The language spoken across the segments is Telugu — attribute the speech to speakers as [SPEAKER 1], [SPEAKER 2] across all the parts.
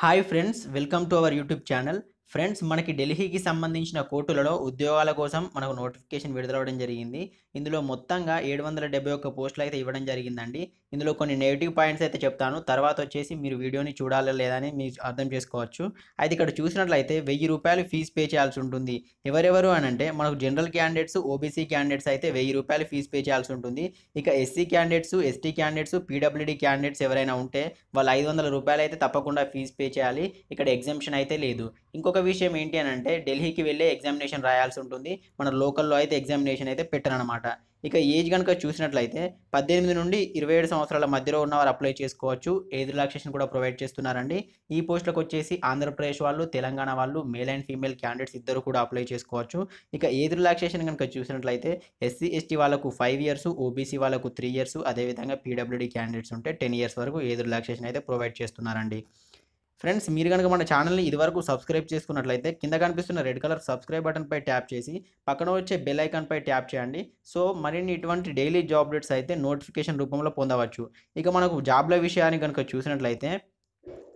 [SPEAKER 1] hi friends welcome to our YouTube channel friends మనకి ఢిల్లీకి సంబంధించిన కోర్టులలో ఉద్యోగాల కోసం మనకు నోటిఫికేషన్ విడుదలవడం జరిగింది ఇందులో మొత్తంగా ఏడు వందల డెబ్బై ఒక్క పోస్టులు అయితే ఇవ్వడం జరిగిందండి ఇందులో కొన్ని నెగిటివ్ పాయింట్స్ అయితే చెప్తాను తర్వాత వచ్చేసి మీరు వీడియోని చూడాలా లేదని మీరు అర్థం చేసుకోవచ్చు అయితే ఇక్కడ చూసినట్లయితే వెయ్యి రూపాయలు ఫీజు పే చేయాల్సి ఉంటుంది ఎవరెవరు అని అంటే మనకు జనరల్ క్యాండిడేట్స్ ఓబీసీ క్యాండిడేట్స్ అయితే వెయ్యి రూపాయలు ఫీజు పే చేయాల్సి ఉంటుంది ఇక SC candidates ST candidates PWD candidates ఎవరైనా ఉంటే వాళ్ళు ఐదు వందల రూపాయలు అయితే తప్పకుండా ఫీజు పే చేయాలి ఇక్కడ ఎగ్జామిషన్ అయితే లేదు ఇంకొక విషయం ఏంటి అని అంటే ఢిల్లీకి వెళ్ళే ఎగ్జామినేషన్ రాయాల్సి ఉంటుంది మన లోకల్లో అయితే ఎగ్జామినేషన్ అయితే పెట్టరనమాట ఇక ఏజ్ కనుక చూసినట్లయితే పద్దెనిమిది నుండి ఇరవై ఏడు సంవత్సరాల మధ్యలో ఉన్న వారు అప్లై చేసుకోవచ్చు ఏజ్ రిలాక్సేషన్ కూడా ప్రొవైడ్ చేస్తున్నారండి ఈ పోస్టులకు వచ్చేసి ఆంధ్రప్రదేశ్ వాళ్ళు తెలంగాణ వాళ్ళు మేల్ అండ్ ఫీమేల్ క్యాండిడేట్స్ ఇద్దరు కూడా అప్లై చేసుకోవచ్చు ఇక ఏజ్ రిలాక్సేషన్ కనుక చూసినట్లయితే ఎస్సీ ఎస్టీ వాళ్ళకు ఫైవ్ ఇయర్స్ ఓబీసీ వాళ్ళకు త్రీ ఇయర్స్ అదేవిధంగా పీడబ్ల్యూడీ క్యాండిడేట్స్ ఉంటే టెన్ ఇయర్స్ వరకు ఏజ్ రిలాక్సేషన్ అయితే ప్రొవైడ్ చేస్తున్నారండి ఫ్రెండ్స్ మీరు కనుక మన ఛానల్ని ఇదివరకు సబ్స్క్రైబ్ చేసుకున్నట్లయితే కింద కనిపిస్తున్న రెడ్ కలర్ సబ్స్క్రైబ్ బటన్పై ట్యాప్ చేసి పక్కన వచ్చే బెల్ ఐకాన్పై ట్యాప్ చేయండి సో మరిన్ని ఇటువంటి డైలీ జాబ్ అప్డేట్స్ అయితే నోటిఫికేషన్ రూపంలో పొందవచ్చు ఇక మనకు జాబ్ల విషయాన్ని కనుక చూసినట్లయితే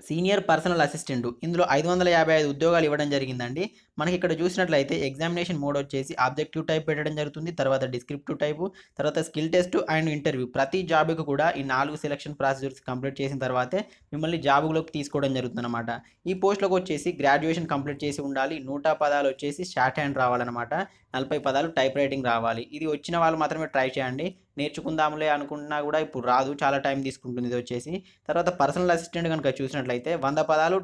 [SPEAKER 1] సీనియర్ పర్సనల్ అసిస్టెంట్ ఇందులో ఐదు వందల యాభై ఐదు ఉద్యోగాలు ఇవ్వడం జరిగిందండి మనకి ఇక్కడ చూసినట్లయితే ఎగ్జామినేషన్ మోడ్ వచ్చేసి ఆబ్జెక్టివ్ టైప్ పెట్టడం జరుగుతుంది తర్వాత డిస్క్రిప్టివ్ టైపు తర్వాత స్కిల్ టెస్ట్ అండ్ ఇంటర్వ్యూ ప్రతి జాబ్కి కూడా ఈ నాలుగు సెలక్షన్ ప్రాసెసర్స్ కంప్లీట్ చేసిన తర్వాతే మిమ్మల్ని జాబ్లోకి తీసుకోవడం జరుగుతుంది అనమాట ఈ పోస్ట్లోకి వచ్చేసి గ్రాడ్యుయేషన్ కంప్లీట్ చేసి ఉండాలి నూట పదాలు వచ్చేసి షార్ట్ హ్యాండ్ రావాలన్నమాట నలభై పదాలు టైప్ రైటింగ్ రావాలి ఇది వచ్చిన వాళ్ళు మాత్రమే ట్రై చేయండి నేర్చుకుందాములే అనుకుంటున్నా కూడా ఇప్పుడు రాదు చాలా టైం తీసుకుంటుంది ఇది వచ్చేసి తర్వాత పర్సనల్ అసిస్టెంట్ కనుక చూసినట్లయితే వంద పదాలు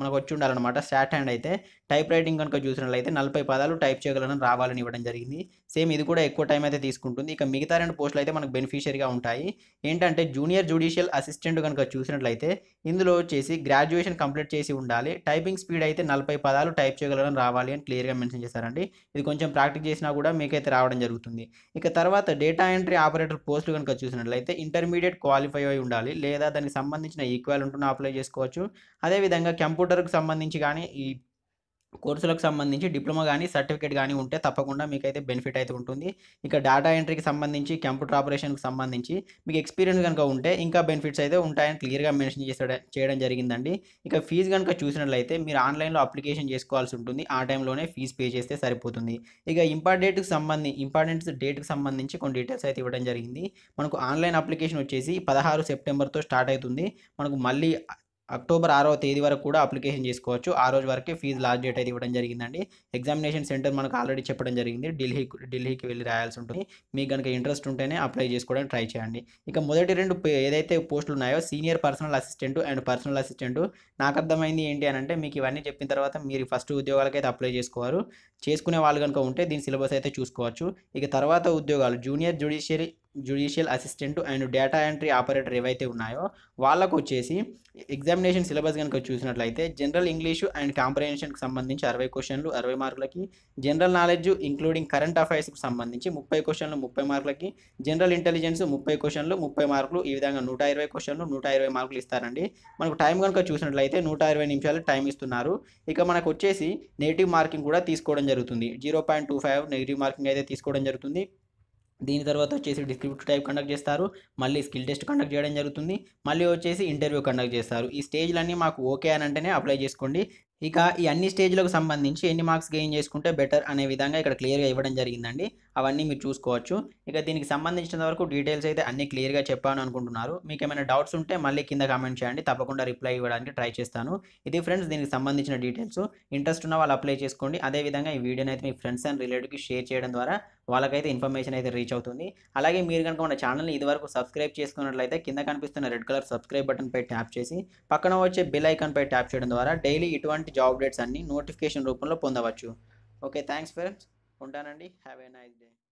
[SPEAKER 1] మనకు వచ్చి ఉండాలన్నమాట సాట్ హ్యాండ్ అయితే టైప్ రైటింగ్ కనుక చూసినట్లయితే నలభై పదాలు టైప్ చేయగలను రావాలని ఇవ్వడం జరిగింది సేమ్ ఇది కూడా ఎక్కువ టైం అయితే తీసుకుంటుంది ఇక మిగతా రెండు పోస్టులు అయితే మనకు బెనిఫిషియరీగా ఉంటాయి ఏంటంటే జూనియర్ జుడిషియల్ అసిస్టెంట్ కనుక చూసినట్లయితే ఇందులో వచ్చేసి గ్రాడ్యుయేషన్ కంప్లీట్ చేసి ఉండాలి టైపింగ్ స్పీడ్ అయితే నలభై పదాలు టైప్ చేయగలను రావాలి అని క్లియర్గా మెన్షన్ చేశారండి ఇది కొంచెం ప్రాక్టీస్ చేసినా కూడా మీకైతే రావడం జరుగుతుంది ఇక తర్వాత డేటా ఎంట్రీ ఆపరేటర్ పోస్టులు కనుక చూసినట్లయితే ఇంటర్మీడియట్ క్వాలిఫై అయి ఉండాలి లేదా దానికి సంబంధించిన ఈక్వల్ ఉంటున్న అప్లై చేసుకోవచ్చు అదేవిధంగా కంప్యూటర్కి సంబంధించి కానీ ఈ కోర్సులకు సంబంధించి డిప్లొమా కానీ సర్టిఫికేట్ కానీ ఉంటే తప్పకుండా మీకైతే బెనిఫిట్ అయితే ఉంటుంది ఇక డేటా ఎంట్రీకి సంబంధించి కంప్యూటర్ ఆపరేషన్కి సంబంధించి మీకు ఎక్స్పీరియన్స్ కనుక ఉంటే ఇంకా బెనిఫిట్స్ అయితే ఉంటాయని క్లియర్గా మెన్షన్ చేసే చేయడం జరిగిందండి ఇక ఫీజు కనుక చూసినట్లయితే మీరు ఆన్లైన్లో అప్లికేషన్ చేసుకోవాల్సి ఉంటుంది ఆ టైంలోనే ఫీజు పే చేస్తే సరిపోతుంది ఇక ఇంపార్టెంట్కి సంబంధించి ఇంపార్టెంట్స్ డేట్కి సంబంధించి కొన్ని డీటెయిల్స్ అయితే ఇవ్వడం జరిగింది మనకు ఆన్లైన్ అప్లికేషన్ వచ్చేసి పదహారు సెప్టెంబర్తో స్టార్ట్ అవుతుంది మనకు మళ్ళీ అక్టోబర్ ఆరవ తేదీ వరకు కూడా అప్లికేషన్ చేసుకోవచ్చు ఆ రోజు వరకే ఫీజు లాస్ట్ డేట్ అయితే ఇవ్వడం జరిగిందండి ఎగ్జామినేషన్ సెంటర్ మనకు ఆల్రెడీ చెప్పడం జరిగింది ఢిల్లీ ఢిల్లీకి వెళ్ళి రాయాల్సి ఉంటుంది మీకు కనుక ఇంట్రెస్ట్ ఉంటేనే అప్లై చేసుకోవడానికి ట్రై చేయండి ఇక మొదటి రెండు ఏదైతే పోస్టులు ఉన్నాయో senior personal assistant and personal assistant నాకు అర్థమైంది ఏంటి అని అంటే మీకు ఇవన్నీ చెప్పిన తర్వాత మీరు ఫస్ట్ ఉద్యోగాలకైతే అప్లై చేసుకోవారు చేసుకునే వాళ్ళు కనుక ఉంటే దీని సిలబస్ అయితే చూసుకోవచ్చు ఇక తర్వాత ఉద్యోగాలు junior judiciary judicial assistant and data entry operator ఏవైతే ఉన్నాయో వాళ్ళకు వచ్చేసి ఎగ్జామినేషన్ సిలబస్ కనుక చూసినట్లయితే జనరల్ ఇంగ్లీషు అండ్ కాంప్రహెన్షన్కి సంబంధించి అరవై క్వశ్చన్లు అరవై మార్కులకి జనరల్ నాలెడ్జ్ ఇంక్లూడింగ్ కరెంట్ అఫైర్స్కి సంబంధించి ముప్పై క్వశ్చన్లు ముప్పై మార్కులకి జనరల్ ఇంటెలిజెన్స్ ముప్పై క్వశ్చన్లు ముప్పై మార్కులు ఈ విధంగా నూట ఇరవై క్వశ్చన్లు నూట ఇరవై మార్కులు ఇస్తారండి మనకు టైం కనుక చూసినట్లయితే నూట ఇరవై నిమిషాలు టైం ఇస్తున్నారు ఇక మనకు వచ్చేసి నెగిటివ్ మార్కింగ్ కూడా తీసుకోవడం జరుగుతుంది zero point two five negative marking అయితే తీసుకోవడం జరుగుతుంది దీని తర్వాత వచ్చేసి డిస్క్రిప్టివ్ టైప్ కండక్ట్ చేస్తారు మళ్ళీ స్కిల్ టెస్ట్ కండక్ట్ చేయడం జరుగుతుంది మళ్ళీ వచ్చేసి ఇంటర్వ్యూ కండక్ట్ చేస్తారు ఈ స్టేజ్లన్నీ మాకు ఓకే అని అంటేనే అప్లై చేసుకోండి ఇక ఈ అన్ని స్టేజ్లకు సంబంధించి ఎన్ని మార్క్స్ గెయిన్ చేసుకుంటే బెటర్ అనే విధంగా ఇక్కడ క్లియర్గా ఇవ్వడం జరిగిందండి అవన్నీ మీరు చూసుకోవచ్చు ఇక దీనికి సంబంధించిన వరకు డీటెయిల్స్ అయితే అన్ని క్లియర్గా చెప్పాను అనుకుంటున్నారు మీకు ఏమైనా డౌట్స్ ఉంటే మళ్ళీ కింద కామెంట్ చేయండి తప్పకుండా రిప్లై ఇవ్వడానికి ట్రై చేస్తాను ఇది ఫ్రెండ్స్ దీనికి సంబంధించిన డీటెయిల్స్ ఇంట్రెస్ట్ ఉన్న వాళ్ళు అప్లై చేసుకోండి అదేవిధంగా ఈ వీడియోని అయితే మీ ఫ్రెండ్స్ అండ్ రిలేటివ్కి షేర్ చేయడం ద్వారా వాళ్ళకైతే ఇన్ఫర్మేషన్ అయితే రీచ్ అవుతుంది అలాగే మీరు కనుక మన ఛానల్ని ఇదివరకు సబ్స్క్రైబ్ చేసుకున్నట్లయితే కింద కనిపిస్తున్న రెడ్ కలర్ సబ్స్క్రైబ్ బటన్పై ట్యాప్ చేసి పక్కన వచ్చే బెల్ ఐకాన్పై ట్యాప్ చేయడం ద్వారా డైలీ ఇటువంటి జాబ్ అప్డేట్స్ అన్ని నోటిఫికేషన్ రూపంలో పొందవచ్చు ఓకే థ్యాంక్స్ ఫ్రెండ్స్ ఉంటానండి హ్యావ్ ఏ నైస్ డే